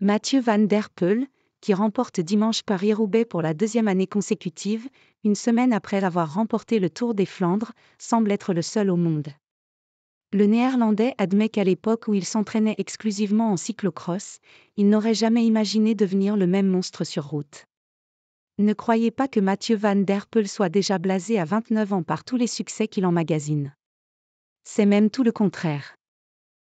Mathieu Van Der qui remporte dimanche Paris-Roubaix pour la deuxième année consécutive, une semaine après avoir remporté le Tour des Flandres, semble être le seul au monde. Le Néerlandais admet qu'à l'époque où il s'entraînait exclusivement en cyclo-cross, il n'aurait jamais imaginé devenir le même monstre sur route. Ne croyez pas que Mathieu Van Der Poel soit déjà blasé à 29 ans par tous les succès qu'il emmagasine. C'est même tout le contraire.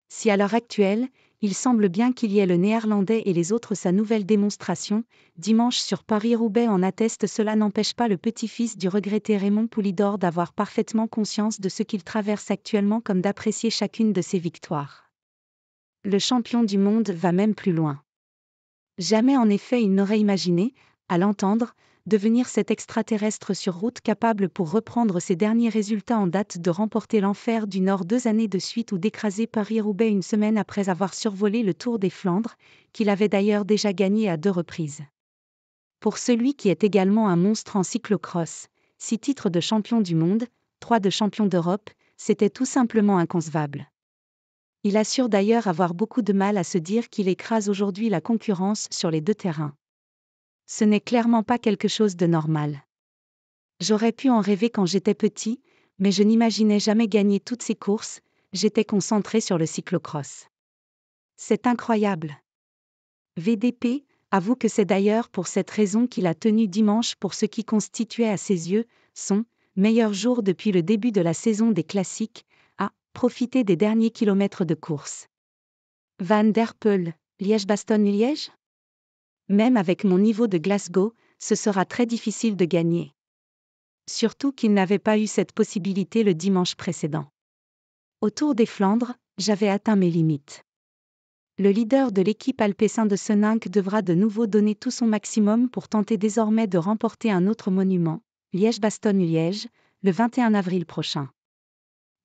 Si à l'heure actuelle, il semble bien qu'il y ait le néerlandais et les autres sa nouvelle démonstration, dimanche sur Paris-Roubaix en atteste cela n'empêche pas le petit-fils du regretté Raymond Poulidor d'avoir parfaitement conscience de ce qu'il traverse actuellement comme d'apprécier chacune de ses victoires. Le champion du monde va même plus loin. Jamais en effet il n'aurait imaginé, à l'entendre, devenir cet extraterrestre sur route capable pour reprendre ses derniers résultats en date de remporter l'enfer du Nord deux années de suite ou d'écraser Paris-Roubaix une semaine après avoir survolé le Tour des Flandres, qu'il avait d'ailleurs déjà gagné à deux reprises. Pour celui qui est également un monstre en cyclocross, six titres de champion du monde, trois de champion d'Europe, c'était tout simplement inconcevable. Il assure d'ailleurs avoir beaucoup de mal à se dire qu'il écrase aujourd'hui la concurrence sur les deux terrains. Ce n'est clairement pas quelque chose de normal. J'aurais pu en rêver quand j'étais petit, mais je n'imaginais jamais gagner toutes ces courses, j'étais concentré sur le cyclocross. C'est incroyable. VDP avoue que c'est d'ailleurs pour cette raison qu'il a tenu dimanche pour ce qui constituait à ses yeux son meilleur jour depuis le début de la saison des classiques, à profiter des derniers kilomètres de course. Van der Poel, Liège-Bastogne-Liège même avec mon niveau de Glasgow, ce sera très difficile de gagner. Surtout qu'il n'avait pas eu cette possibilité le dimanche précédent. Autour des Flandres, j'avais atteint mes limites. Le leader de l'équipe alpessin de Seninck devra de nouveau donner tout son maximum pour tenter désormais de remporter un autre monument, Liège-Bastogne-Liège, le 21 avril prochain.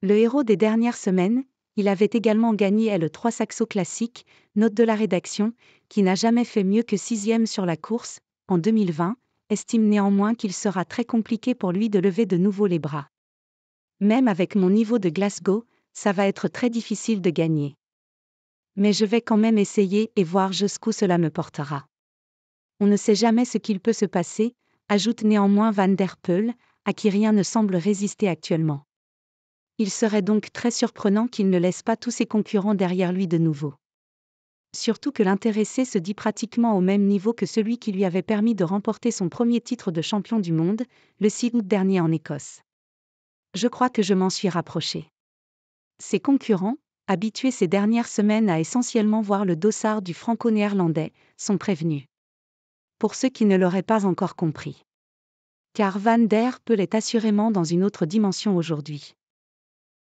Le héros des dernières semaines, il avait également gagné L3 Saxo Classique, note de la rédaction, qui n'a jamais fait mieux que sixième sur la course, en 2020, estime néanmoins qu'il sera très compliqué pour lui de lever de nouveau les bras. Même avec mon niveau de Glasgow, ça va être très difficile de gagner. Mais je vais quand même essayer et voir jusqu'où cela me portera. On ne sait jamais ce qu'il peut se passer, ajoute néanmoins Van der Poel, à qui rien ne semble résister actuellement. Il serait donc très surprenant qu'il ne laisse pas tous ses concurrents derrière lui de nouveau. Surtout que l'intéressé se dit pratiquement au même niveau que celui qui lui avait permis de remporter son premier titre de champion du monde, le 6 août dernier en Écosse. Je crois que je m'en suis rapproché. Ses concurrents, habitués ces dernières semaines à essentiellement voir le dossard du franco-néerlandais, sont prévenus. Pour ceux qui ne l'auraient pas encore compris. Car Van der Peel est assurément dans une autre dimension aujourd'hui.